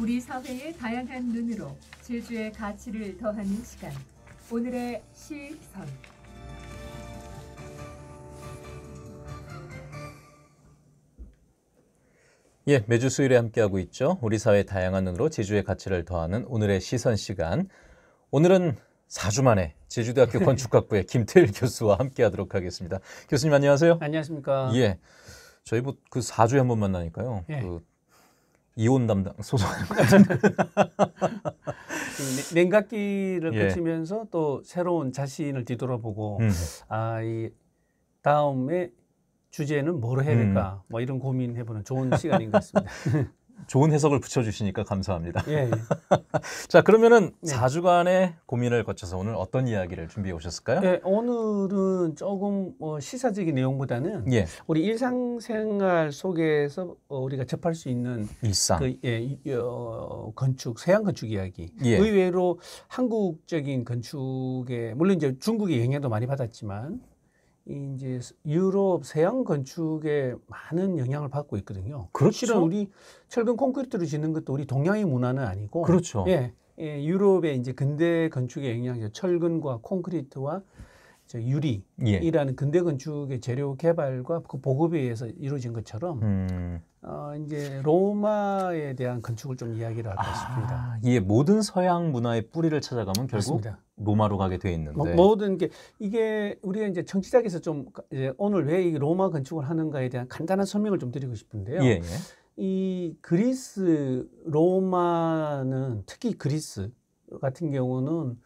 우리 사회의 다양한 눈으로 제주의 가치를 더하는 시간. 오늘의 시선. 예, 매주 수요일에 함께하고 있죠. 우리 사회의 다양한 눈으로 제주의 가치를 더하는 오늘의 시선 시간. 오늘은 4주 만에 제주대학교 건축학부의 김태일 교수와 함께하도록 하겠습니다. 교수님 안녕하세요. 안녕하십니까. 예, 저희 뭐그 4주에 한 번 만나니까요. 예. 그 이혼 담당 소송하는 네, 냉각기를 예. 거치면서 또 새로운 자신을 뒤돌아보고 음. 아이 다음에 주제는 뭘 해야 될까 음. 뭐 이런 고민해보는 좋은 시간인 것 같습니다. 좋은 해석을 붙여주시니까 감사합니다. 예, 예. 자, 그러면은 네. 예. 4주간의 고민을 거쳐서 오늘 어떤 이야기를 준비해 오셨을까요? 예, 오늘은 조금 어, 시사적인 내용보다는 예. 우리 일상생활 속에서 어, 우리가 접할 수 있는 일상. 그, 예, 어, 건축, 서양 건축 이야기. 예. 의외로 한국적인 건축에, 물론 이제 중국의 영향도 많이 받았지만 이제 유럽 서양 건축에 많은 영향을 받고 있거든요. 그렇죠. 실은 우리 철근 콘크리트로 짓는 것도 우리 동양의 문화는 아니고 그렇죠. 예. 예 유럽의 이제 근대 건축의 영향이 철근과 콘크리트와 저 유리이라는 예. 근대 건축의 재료 개발과 그 보급에 의해서 이루어진 것처럼 음. 어, 이제 로마에 대한 건축을 좀 이야기를 할까 아, 싶습니다. 이 예, 모든 서양 문화의 뿌리를 찾아가면 결국 맞습니다. 로마로 가게 돼 있는데 뭐, 모든 게 이게 우리가 이제 정치작에서 좀 이제 오늘 왜 이 로마 건축을 하는가에 대한 간단한 설명을 좀 드리고 싶은데요. 예, 예. 이 그리스 로마는 특히 그리스 같은 경우는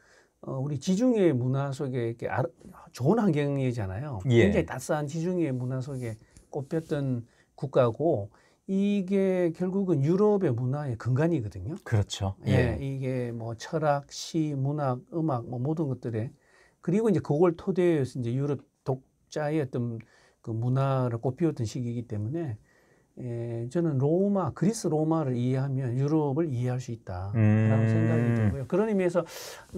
어, 우리 지중해 문화 속에 이렇게 아 좋은 환경이잖아요. 예. 굉장히 따스한 지중해 문화 속에 꼽혔던 국가고 이게 결국은 유럽의 문화의 근간이거든요. 그렇죠. 예. 예. 이게 뭐 철학, 시, 문학, 음악 뭐 모든 것들에 그리고 이제 그걸 토대로 해서 이제 유럽 독자의 어떤 그 문화를 꽃피웠던 시기이기 때문에 예, 저는 로마, 그리스 로마를 이해하면 유럽을 이해할 수 있다라는 음. 생각이 들고요. 그런 의미에서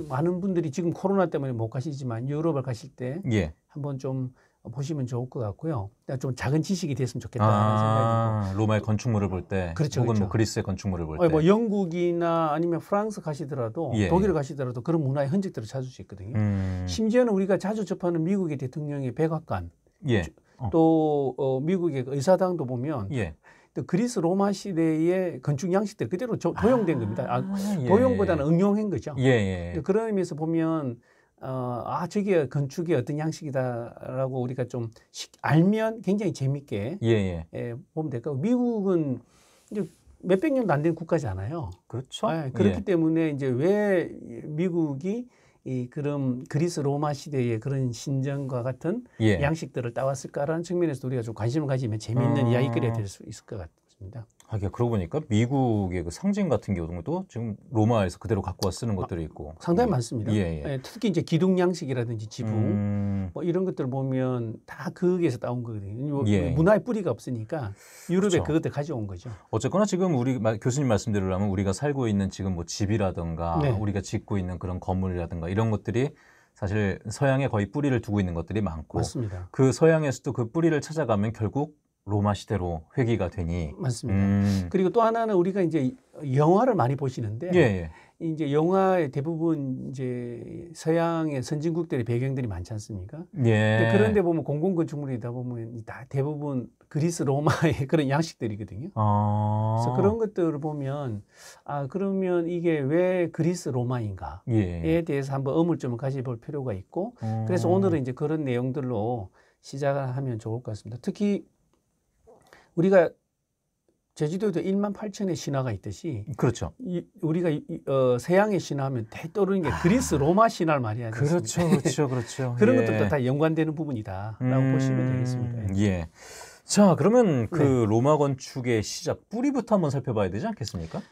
많은 분들이 지금 코로나 때문에 못 가시지만 유럽을 가실 때 예. 한번 좀 보시면 좋을 것 같고요. 좀 작은 지식이 됐으면 좋겠다는 아, 생각이 로마의 건축물을 볼 때, 그렇죠, 혹은 뭐 그렇죠. 뭐 그리스의 건축물을 볼 뭐 때, 뭐 영국이나 아니면 프랑스 가시더라도 예, 독일 예. 가시더라도 그런 문화의 흔적들을 찾을 수 있거든요. 음. 심지어는 우리가 자주 접하는 미국의 대통령의 백악관, 예. 어. 또 어, 미국의 그 의사당도 보면 예. 또 그리스 로마 시대의 건축 양식들 그대로 도용된 아, 겁니다. 아, 도용보다는 예. 응용한 거죠. 예, 그런 의미에서 보면. 어, 아, 저게 건축이 어떤 양식이다라고 우리가 좀 식, 알면 굉장히 재밌게 예, 예. 예, 보면 될까. 미국은 이제 몇백 년도 안 된 국가잖아요. 그렇죠. 예, 그렇기 예. 때문에 이제 왜 미국이 이 그럼 그리스 로마 시대의 그런 신전과 같은 예. 양식들을 따왔을까라는 측면에서 우리가 좀 관심을 가지면 재미있는 음... 이야기거리가 될 수 있을 것 같습니다. 하긴 그러고 보니까 미국의 그 상징 같은 경우도 지금 로마에서 그대로 갖고 와 쓰는 아, 것들이 있고 상당히 음. 예. 많습니다. 예, 예. 특히 이제 기둥 양식이라든지 지붕 음... 뭐 이런 것들 보면 다 거기에서 따온 거거든요. 뭐 예. 문화의 뿌리가 없으니까 유럽에 그 그것들 가져온 거죠. 어쨌거나 지금 우리 교수님 말씀대로 라면 우리가 살고 있는 지금 뭐 집이라든가 네. 우리가 짓고 있는 그런 건물이라든가 이런 것들이 사실 서양에 거의 뿌리를 두고 있는 것들이 많고 맞습니다. 그 서양에서도 그 뿌리를 찾아가면 결국 로마 시대로 회귀가 되니 맞습니다. 음. 그리고 또 하나는 우리가 이제 영화를 많이 보시는데 예, 예. 이제 영화의 대부분 이제 서양의 선진국들의 배경들이 많지 않습니까? 예. 그런데 보면 공공 건축물이다 보면 다 대부분 그리스 로마의 그런 양식들이거든요. 아. 그래서 그런 것들을 보면 아 그러면 이게 왜 그리스 로마인가에 예. 대해서 한번 어물점을 가져볼 필요가 있고 음. 그래서 오늘은 이제 그런 내용들로 시작을 하면 좋을 것 같습니다. 특히 우리가 제주도에도 1만 8천의 신화가 있듯이 그렇죠. 이, 우리가 이, 어, 서양의 신화하면 대떠오르는 게 아, 그리스 로마 신화를 말이 아니에 그렇죠, 그렇죠, 그렇죠. 그런 예. 것들도 다 연관되는 부분이다라고 음... 보시면 되겠습니다. 예. 예. 자, 그러면 그 네. 로마 건축의 시작 뿌리부터 한번 살펴봐야 되지 않겠습니까?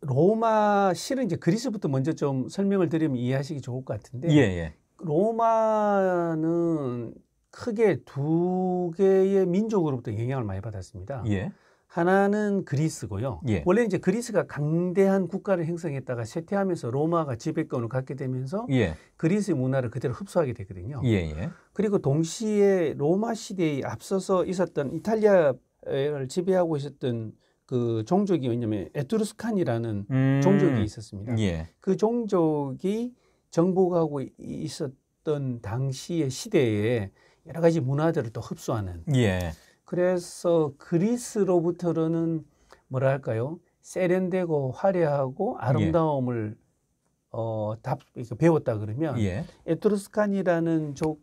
로마 실은 이제 그리스부터 먼저 좀 설명을 드리면 이해하시기 좋을 것 같은데 예, 예. 로마는 크게 두 개의 민족으로부터 영향을 많이 받았습니다. 예. 하나는 그리스고요. 예. 원래 이제 그리스가 강대한 국가를 형성했다가 쇠퇴하면서 로마가 지배권을 갖게 되면서 예. 그리스 의 문화를 그대로 흡수하게 되거든요. 예예. 그리고 동시에 로마 시대에 앞서서 있었던 이탈리아를 지배하고 있었던 그 종족이 왜냐면 에투르스칸이라는 음. 종족이 있었습니다. 예. 그 종족이 정복하고 있었던 당시의 시대에 여러 가지 문화들을 또 흡수하는. 예. 그래서 그리스로부터는 뭐랄까요 세련되고 화려하고 예. 아름다움을 예. 어, 답, 배웠다 그러면 예. 에트루스칸이라는 족,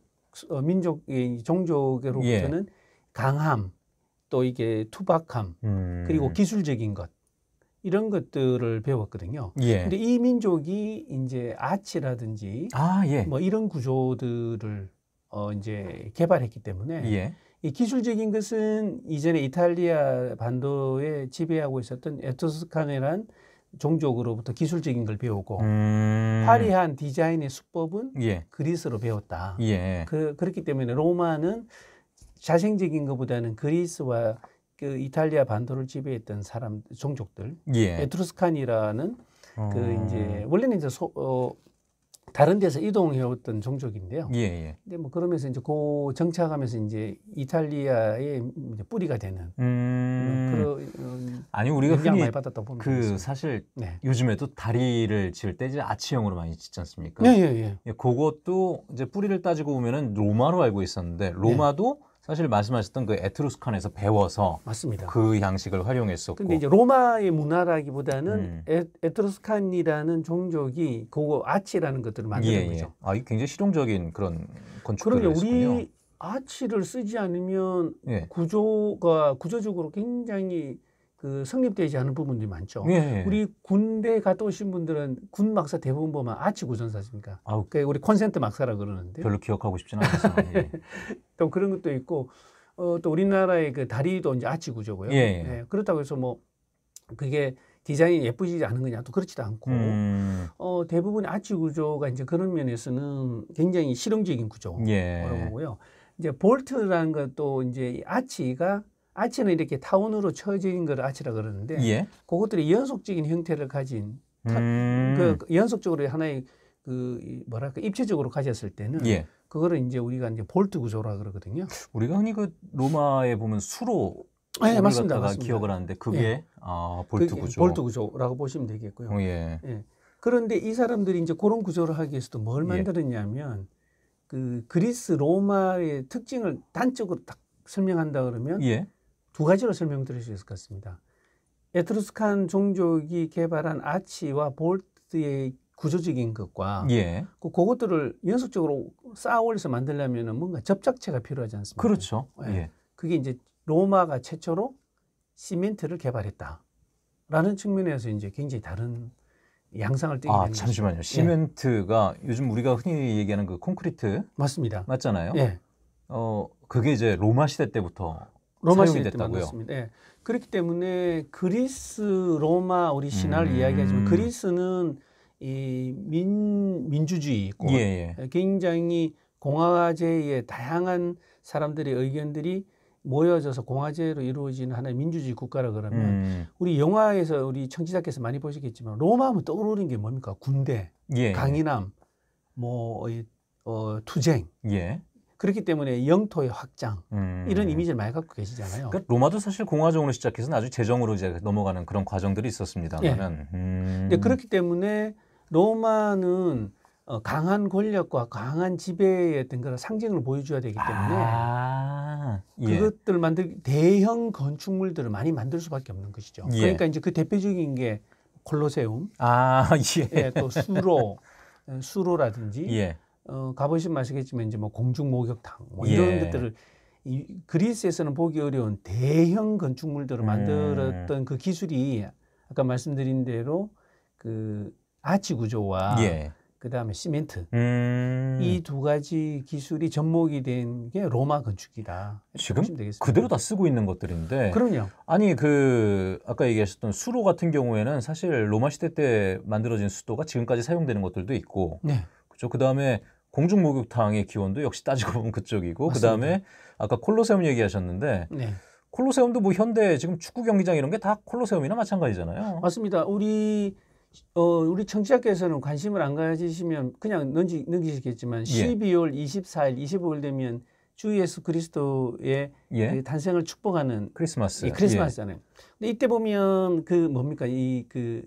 어, 민족, 종족으로부터는 예. 강함, 또 이게 투박함, 음. 그리고 기술적인 것 이런 것들을 배웠거든요. 예. 근데 이 민족이 이제 아치라든지 아, 예. 뭐 이런 구조들을 어 이제 개발했기 때문에 예. 이 기술적인 것은 이전에 이탈리아 반도에 지배하고 있었던 에토스카네란 종족으로부터 기술적인 걸 배우고 음... 화려한 디자인의 수법은 예. 그리스로 배웠다. 예. 그, 그렇기 때문에 로마는 자생적인 것보다는 그리스와 그 이탈리아 반도를 지배했던 사람 종족들 예. 에트루스칸이라는 그 어. 이제 원래는 이제 소, 어, 다른 데서 이동해왔던 종족인데요. 예, 예. 근데 뭐 그러면서 이제 고 정착하면서 이제 이탈리아의 이제 뿌리가 되는 음... 그런 음, 아니 우리가 흔히 많이 받았다 보면 그 사실 네. 요즘에도 다리를 지을 때 이제 아치형으로 많이 짓지 않습니까? 예, 예, 예. 예 그것도 이제 뿌리를 따지고 보면은 로마로 알고 있었는데 로마도 예. 사실 말씀하셨던 그 에트루스칸에서 배워서 맞습니다. 그 양식을 활용했었고. 근데 이제 로마의 문화라기보다는 음. 에, 트루스칸이라는 종족이 그거 아치라는 것들을 만드는 예, 예. 거죠. 아, 이 굉장히 실용적인 그런 건축물이 그러게 했요 우리 아치를 쓰지 않으면 예. 구조가 구조적으로 굉장히 그 성립되지 않은 부분들이 많죠. 예. 우리 군대 갔다 오신 분들은 군 막사 대부분 보면 아치 구전사십니까? 아 그러니까 우리 콘센트 막사라 그러는데. 별로 기억하고 싶지는 않아서. 예. 또 그런 것도 있고 어, 또 우리나라의 그 다리도 이제 아치 구조고요. 예. 예. 네, 그렇다고 해서 뭐 그게 디자인이 예쁘지 않은 거냐 또 그렇지도 않고 음. 어, 대부분의 아치 구조가 이제 그런 면에서는 굉장히 실용적인 구조라고 예. 보고요. 이제 볼트라는 것도 이제 아치가 아치는 이렇게 타원으로 쳐진 걸 아치라 그러는데 예. 그것들이 연속적인 형태를 가진 타, 음. 그 연속적으로 하나의 그 뭐랄까 입체적으로 가졌을 때는 예. 그거를 이제 우리가 이제 볼트 구조라 그러거든요. 우리가 흔히 그 로마에 보면 수로 네, 맞습니다, 맞습니다. 기억을 하는데 그게 예. 아, 볼트 그게 구조. 볼트 구조라고 보시면 되겠고요. 어, 예. 예. 그런데 이 사람들이 이제 그런 구조를 하기 위해서도 뭘 예. 만들었냐면 그 그리스 로마의 특징을 단적으로 딱 설명한다 그러면 예. 두 가지로 설명드릴 수 있을 것 같습니다. 에트루스칸 종족이 개발한 아치와 볼트의 구조적인 것과 예. 그 그것들을 연속적으로 쌓아 올려서 만들려면 뭔가 접착체가 필요하지 않습니까? 그렇죠. 예. 예. 그게 이제 로마가 최초로 시멘트를 개발했다라는 측면에서 이제 굉장히 다른 양상을 띠게 아, 되는 잠시만요. 거죠. 예. 시멘트가 예. 요즘 우리가 흔히 얘기하는 그 콘크리트 맞습니다. 맞잖아요. 예. 어, 그게 이제 로마 시대 때부터 로마 시대 때만 그렇습니다. 그렇기 때문에 그리스, 로마 우리 신화를 음. 이야기하지만 그리스는 이 민, 민주주의 있고 예, 예, 예. 굉장히 공화제의 다양한 사람들의 의견들이 모여져서 공화제로 이루어진 하나의 민주주의 국가라 그러면 음. 우리 영화에서 우리 청취자께서 많이 보시겠지만 로마 하면 떠오르는 게 뭡니까? 군대, 예. 예. 강인함, 뭐 어, 어 투쟁, 예. 그렇기 때문에 영토의 확장 음. 이런 이미지를 많이 갖고 계시잖아요. 그러니까 로마도 사실 공화정으로 시작해서 나중에 제정으로 이제 넘어가는 그런 과정들이 있었습니다만은. 예. 음. 네, 그렇기 때문에 로마는 어, 강한 권력과 강한 지배의 어떤 그런 상징을 보여줘야 되기 때문에 아, 예. 그것들 만들 대형 건축물들을 많이 만들 수밖에 없는 것이죠. 예. 그러니까 이제 그 대표적인 게 콜로세움, 아, 예. 예, 또 수로, 수로라든지 예. 어, 가보시면 아시겠지만 이제 뭐 공중 목욕탕 뭐 예. 이런 예. 것들을 이 그리스에서는 보기 어려운 대형 건축물들을 음. 만들었던 그 기술이 아까 말씀드린 대로 그 아치 구조와 예. 그다음에 시멘트 음. 이두 가지 기술이 접목이 된 게 로마 건축이다. 지금 그대로 다 쓰고 있는 것들인데. 그럼요. 아니 그 아까 얘기하셨던 수로 같은 경우에는 사실 로마 시대 때 만들어진 수도가 지금까지 사용되는 것들도 있고. 네. 그렇죠. 그다음에 공중 목욕탕의 기원도 역시 따지고 보면 그쪽이고 그다음에 아까 콜로세움 얘기하셨는데 네. 콜로세움도 뭐 현대 지금 축구 경기장 이런 게 다 콜로세움이나 마찬가지잖아요. 맞습니다. 우리 어, 우리 청취자께서는 관심을 안 가지시면 그냥 넘기, 넘기시겠지만 예. 12월 24일, 25일 되면 주 예수 그리스도의 예. 그 탄생을 축복하는 크리스마스. 예, 크리스마스잖아요. 예. 근데 이때 보면 그 뭡니까 이 그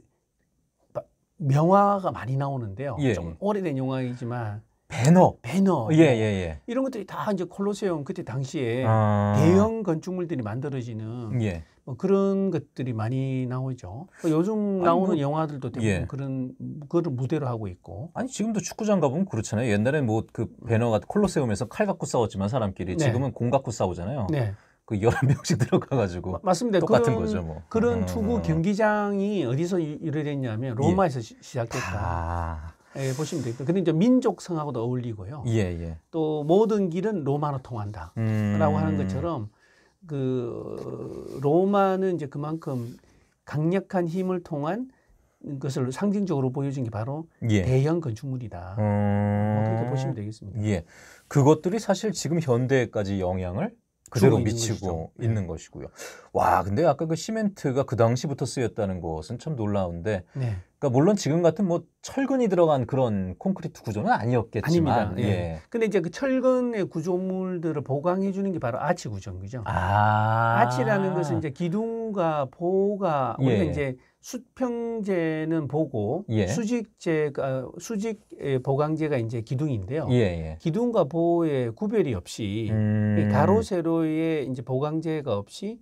명화가 많이 나오는데요. 예. 좀 오래된 영화이지만 배너, 배너, 예, 예, 예. 이런 것들이 다 이제 콜로세움 그때 당시에 아... 대형 건축물들이 만들어지는 예. 뭐 그런 것들이 많이 나오죠. 뭐 요즘 뭐 나오는 뭐, 영화들도 대부분 예. 그런 그걸 무대로 하고 있고. 아니 지금도 축구장 가보면 그렇잖아요. 옛날에 뭐 그 배너가 콜로세움에서 칼 갖고 싸웠지만 사람끼리 네. 지금은 공 갖고 싸우잖아요. 네. 그 열한 명씩 들어가가지고 맞습니다. 똑같은 그런, 거죠 뭐. 그런 음. 투구 경기장이 어디서 유래됐냐면 로마에서 예. 시작됐다. 아... 예, 보시면 되겠다. 근데 이제 민족성하고도 어울리고요. 예, 예. 또 모든 길은 로마로 통한다라고 하는 음. 것처럼 그 로마는 이제 그만큼 강력한 힘을 통한 것을 상징적으로 보여준 게 바로 예. 대형 건축물이다. 뭐 음... 그렇게 보시면 되겠습니다. 예. 그것들이 사실 지금 현대까지 영향을 그대로 미치고 것이죠. 예. 있는 것이고요. 와, 근데 아까 그 시멘트가 그 당시부터 쓰였다는 것은 참 놀라운데, 네. 그러니까 물론 지금 같은 뭐 철근이 들어간 그런 콘크리트 구조는 아니었겠지만, 아닙니다. 예. 예. 근데 이제 그 철근의 구조물들을 보강해 주는 게 바로 아치 구조인 거죠. 아, 아치라는 것은 이제 기둥과 보호가 우리가 예. 이제 수평재는 보고 예. 수직재가 아, 수직 보강재가 이제 기둥인데요. 예예. 예. 기둥과 보의 구별이 없이 음... 가로 세로의 이제 보강재가 없이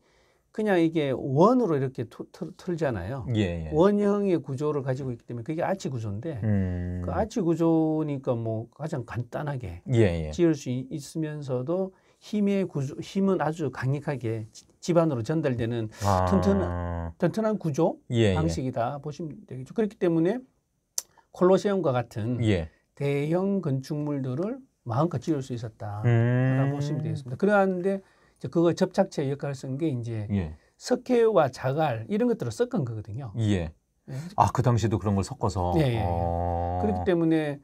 그냥 이게 원으로 이렇게 투, 틀, 틀잖아요. 예예. 원형의 구조를 가지고 있기 때문에 그게 아치 구조인데 음... 그 아치 구조니까 뭐 가장 간단하게 예예. 예. 지을 수 있으면서도 힘의 구조, 힘은 아주 강력하게 집안으로 전달되는 아. 튼튼한, 튼튼한 구조 예, 예. 방식이다 예. 보시면 되겠죠. 그렇기 때문에 콜로세움과 같은 예. 대형 건축물들을 마음껏 지을 수 있었다. 음. 보시면 되겠습니다. 그러한데 그거 접착제 역할을 쓴 게 이제 예. 석회와 자갈 이런 것들을 섞은 거거든요. 예. 예 아, 그 당시도 그런 걸 섞어서. 예, 예. 예. 어. 그렇기 때문에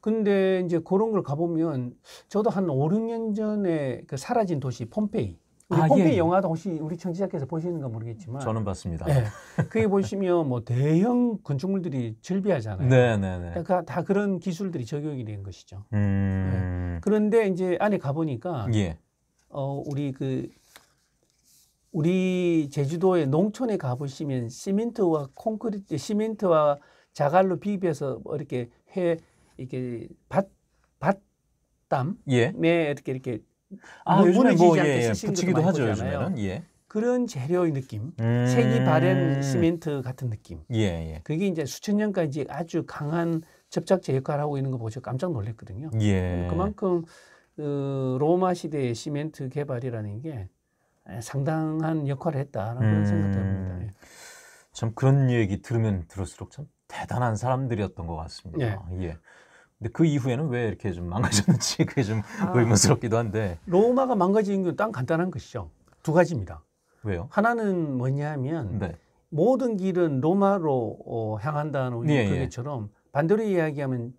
근데 이제 그런 걸 가보면 저도 한 5, 6년 전에 그 사라진 도시 폼페이. 아, 폼페이 예. 영화도 혹시 우리 청취자께서 보시는가 모르겠지만 저는 봤습니다. 네. 그게 보시면 뭐 대형 건축물들이 즐비하잖아요. 네, 네, 네. 그러니까 다 그런 기술들이 적용이 된 것이죠. 음... 네. 그런데 이제 안에 가 보니까 예. 어 우리 그 우리 제주도의 농촌에 가 보시면 시멘트와 콘크리트 시멘트와 자갈로 비벼서 뭐 이렇게 해 이게 밭 밭담에 예. 이렇게 이렇게 아, 요즘에 뭐 예, 예. 붙이기도 하죠 요즘에는 예. 그런 재료의 느낌, 음. 색이 바랜 시멘트 같은 느낌. 예, 예. 그게 이제 수천 년까지 아주 강한 접착제 역할을 하고 있는 거 보죠. 깜짝 놀랐거든요. 예. 음, 그만큼 그 로마 시대의 시멘트 개발이라는 게 상당한 역할을 했다라는 음. 생각도 합니다. 예. 참 그런 얘기 들으면 들을수록 참 대단한 사람들이었던 것 같습니다. 네. 예. 예. 근데 그 이후에는 왜 이렇게 좀 망가졌는지 그게 좀 아, 의문스럽기도 한데. 로마가 망가진 건 딱 간단한 것이죠. 두 가지입니다. 왜요? 하나는 뭐냐면 네. 모든 길은 로마로 어, 향한다는 우리 예, 그것처럼 예. 반대로 이야기하면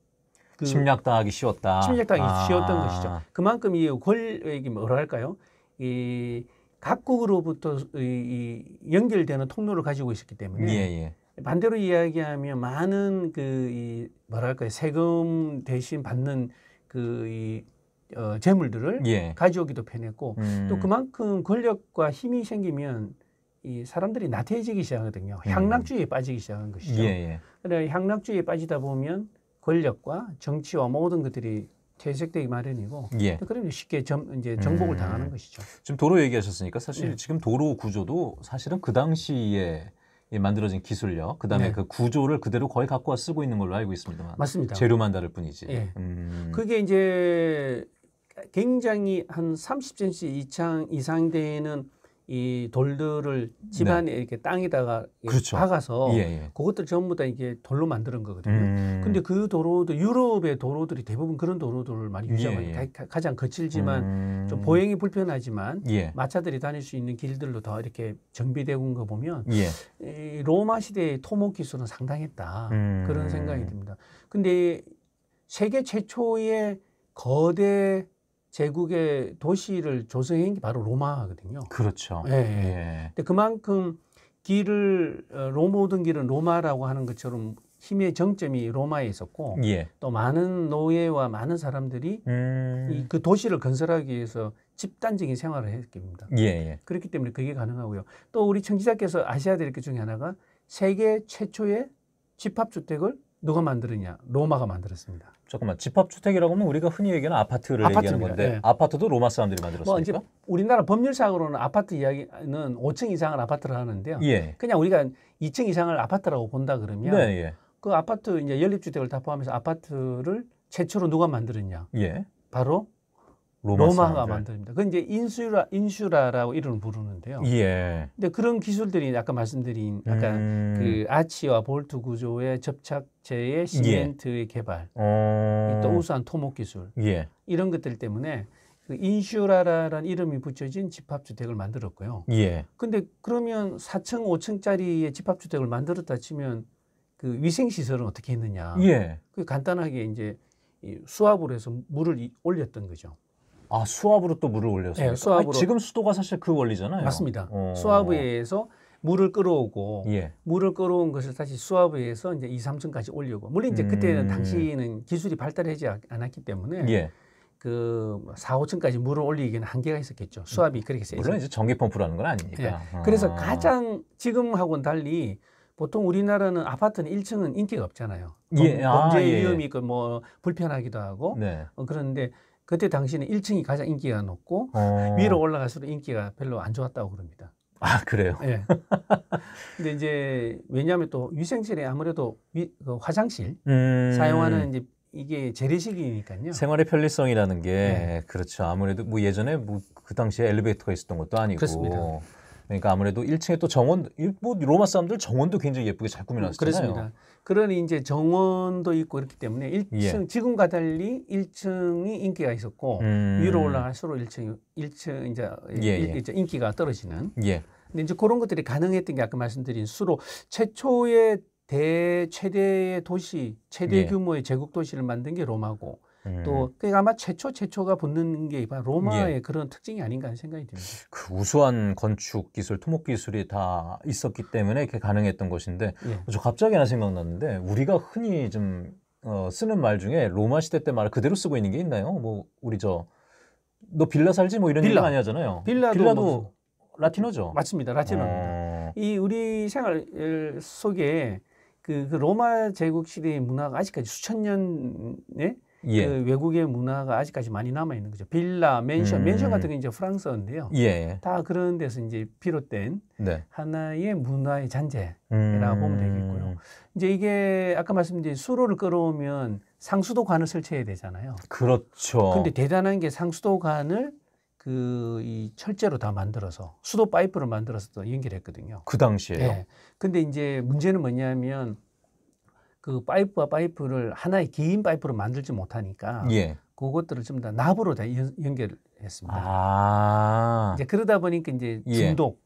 그 침략당하기 쉬웠다. 침략당하기 아. 쉬웠던 것이죠. 그만큼 이 권, 이게 뭐할까요이 각국으로부터 이, 이 연결되는 통로를 가지고 있었기 때문에 예, 예. 반대로 이야기하면 많은 그, 이, 뭐랄까 세금 대신 받는 그, 이, 어, 재물들을 예. 가져오기도 편했고 음. 또 그만큼 권력과 힘이 생기면 이 사람들이 나태해지기 시작하거든요. 음. 향락주의에 음. 빠지기 시작한 것이죠. 예. 그러니까 향락주의에 빠지다 보면 권력과 정치와 모든 것들이 퇴색되기 마련이고 예. 그러면 쉽게 점, 이제 음. 정복을 음. 당하는 것이죠. 지금 도로 얘기하셨으니까 사실 예. 지금 도로 구조도 사실은 그 당시에 만들어진 기술력, 그다음에 네. 그 구조를 그대로 거의 갖고 와 쓰고 있는 걸로 알고 있습니다만. 맞습니다. 재료만 다를 뿐이지. 예. 음. 그게 이제 굉장히 한 30cm 이상, 이상 되는 이 돌들을 집안에 네. 이렇게 땅에다가 그렇죠. 박아서 예, 예. 그것들 전부 다 이게 돌로 만드는 거거든요. 음. 근데 그 도로도 유럽의 도로들이 대부분 그런 도로들을 많이 예, 유지하고 예, 예. 가장 거칠지만 음. 좀 보행이 불편하지만 예. 마차들이 다닐 수 있는 길들로 더 이렇게 정비되고 있는 거 보면 예. 이 로마 시대의 토목 기술은 상당했다 음. 그런 생각이 듭니다. 근데 세계 최초의 거대 제국의 도시를 조성한 게 바로 로마거든요. 그렇죠. 예. 예. 예. 근데 그만큼 길을 어, 로모든 길은 로마라고 하는 것처럼 힘의 정점이 로마에 있었고 예. 또 많은 노예와 많은 사람들이 음... 그 도시를 건설하기 위해서 집단적인 생활을 했습니다. 기때 예, 예. 그렇기 때문에 그게 가능하고요. 또 우리 청취자께서 아셔야 될 것 중에 하나가 세계 최초의 집합주택을 누가 만들었냐? 로마가 만들었습니다. 잠깐만 집합주택이라고 하면 우리가 흔히 얘기하는 아파트를 아파트입니다. 얘기하는 건데 네. 아파트도 로마 사람들이 만들었습니까? 뭐 이제 우리나라 법률상으로는 아파트 이야기는 5층 이상을 아파트를 하는데요. 예. 그냥 우리가 2층 이상을 아파트라고 본다 그러면 네, 예. 그 아파트 이제 연립주택을 다 포함해서 아파트를 최초로 누가 만들었냐? 예. 바로 로마, 로마가 만듭니다. 그건 이제 인슈라 인슈라라고 이름을 부르는데요. 예. 근데 그런 기술들이 아까 말씀드린 아까 음. 그 아치와 볼트 구조의 접착제의 예. 시멘트의 예. 개발, 어. 또 우수한 토목 기술 예. 이런 것들 때문에 그 인슈라라는 이름이 붙여진 집합주택을 만들었고요. 예. 근데 그러면 4층, 5층짜리의 집합주택을 만들었다 치면 그 위생 시설은 어떻게 했느냐? 예. 그 간단하게 이제 수압을 해서 물을 올렸던 거죠. 아 수압으로 또 물을 올려서. 네, 수압으로. 아니, 지금 수도가 사실 그 원리잖아요. 맞습니다. 어. 수압에 의해서 물을 끌어오고 예. 물을 끌어온 것을 다시 수압에 의해서 이제 2, 3층까지 올리고 물론 이제 그때는 음. 당시는 에 기술이 발달하지 않았기 때문에 예. 그 4, 뭐 5층까지 물을 올리기는 한계가 있었겠죠. 수압이 음. 그렇게 세죠. 물론 이제 전기 펌프라는 건 아니니까. 예. 아. 그래서 가장 지금하고는 달리 보통 우리나라는 아파트는 1층은 인기가 없잖아요. 예. 범, 아, 예. 아, 범죄 위험이 있고 뭐 불편하기도 하고 네. 어, 그런데 그때 당시는 에 1층이 가장 인기가 높고 어. 위로 올라갈수록 인기가 별로 안 좋았다고 그럽니다. 아 그래요? 네. 근데 이제 왜냐하면 또 위생실에 아무래도 위, 그 화장실 음. 사용하는 이제 이게 재래식이니까요. 생활의 편리성이라는 게 네. 그렇죠. 아무래도 뭐 예전에 뭐그 당시에 엘리베이터가 있었던 것도 아니고 그렇습니다. 그러니까 아무래도 1층에 또 정원, 뭐 로마 사람들 정원도 굉장히 예쁘게 잘 꾸며놨잖아요. 그렇습니다. 그런니 이제 정원도 있고 그렇기 때문에 1층 예. 지금과 달리 1층이 인기가 있었고 음. 위로 올라갈수록 1층 1층 이제 예, 예. 인기가 떨어지는. 예. 근데 이제 그런 것들이 가능했던 게 아까 말씀드린 수로 최초의 대 최대의 도시 최대 예. 규모의 제국 도시를 만든 게 로마고 음. 또 그게 아마 최초 최초가 붙는 게 로마의 예. 그런 특징이 아닌가 하는 생각이 듭니다. 그 우수한 건축 기술, 토목 기술이 다 있었기 때문에 이게 렇 가능했던 것인데 예. 저 갑자기 하나 생각났는데 우리가 흔히 좀 어, 쓰는 말 중에 로마 시대 때 말 그대로 쓰고 있는 게 있나요? 뭐 우리 저 너 빌라 살지 뭐 이런 빌라. 많이 하잖아요. 빌라도, 빌라도 뭐, 라틴어죠. 맞습니다. 라틴어입니다. 어... 이 우리 생활 속에 그, 그 로마 제국 시대의 문화가 아직까지 수천 년의 예. 그 외국의 문화가 아직까지 많이 남아 있는 거죠. 빌라, 맨션, 음. 맨션 같은 게 이제 프랑스어인데요. 예, 예. 다 그런 데서 이제 비롯된 네. 하나의 문화의 잔재라고 음. 보면 되겠고요. 이제 이게 아까 말씀드린 수로를 끌어오면 상수도관을 설치해야 되잖아요. 그렇죠. 근데 대단한 게 상수도관을 그이 철제로 다 만들어서 수도 파이프를 만들어서 또 연결했거든요. 그 당시에요. 네. 근데 이제 문제는 뭐냐면 그 파이프와 파이프를 하나의 긴 파이프로 만들지 못하니까 예. 그것들을 좀다 납으로 다 연, 결했습니다 아~ 이제 그러다 보니까 이제 예. 중독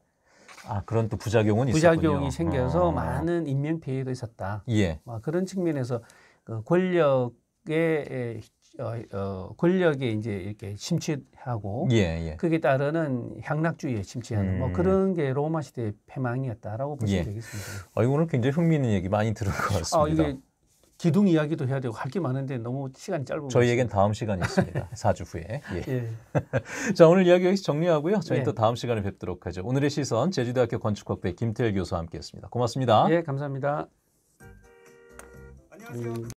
예. 아 그런 또 부작용은 부작용이 있었군요. 생겨서 아~ 많은 인명 피해도 있었다. 예. 뭐 그런 측면에서 그 권력의 어, 어, 권력에 이제 이렇게 침취하고 예, 예. 그게 따르는 향락주의에 침취하는 뭐 음. 뭐 그런 게 로마 시대의 패망이었다라고 보시면 예. 되겠습니다. 어, 오늘 굉장히 흥미있는 얘기 많이 들은 것 아, 같습니다. 아, 이게 기둥 이야기도 해야 되고 할 게 많은데 너무 시간이 짧은 저희에겐 다음 시간이 있습니다. 4주 후에. 예. 예. 자 오늘 이야기 여기서 정리하고요. 저희 예. 또 다음 시간에 뵙도록 하죠. 오늘의 시선 제주대학교 건축학부의 김태일 교수와 함께했습니다. 고맙습니다. 예, 감사합니다. 안녕하세요. 음.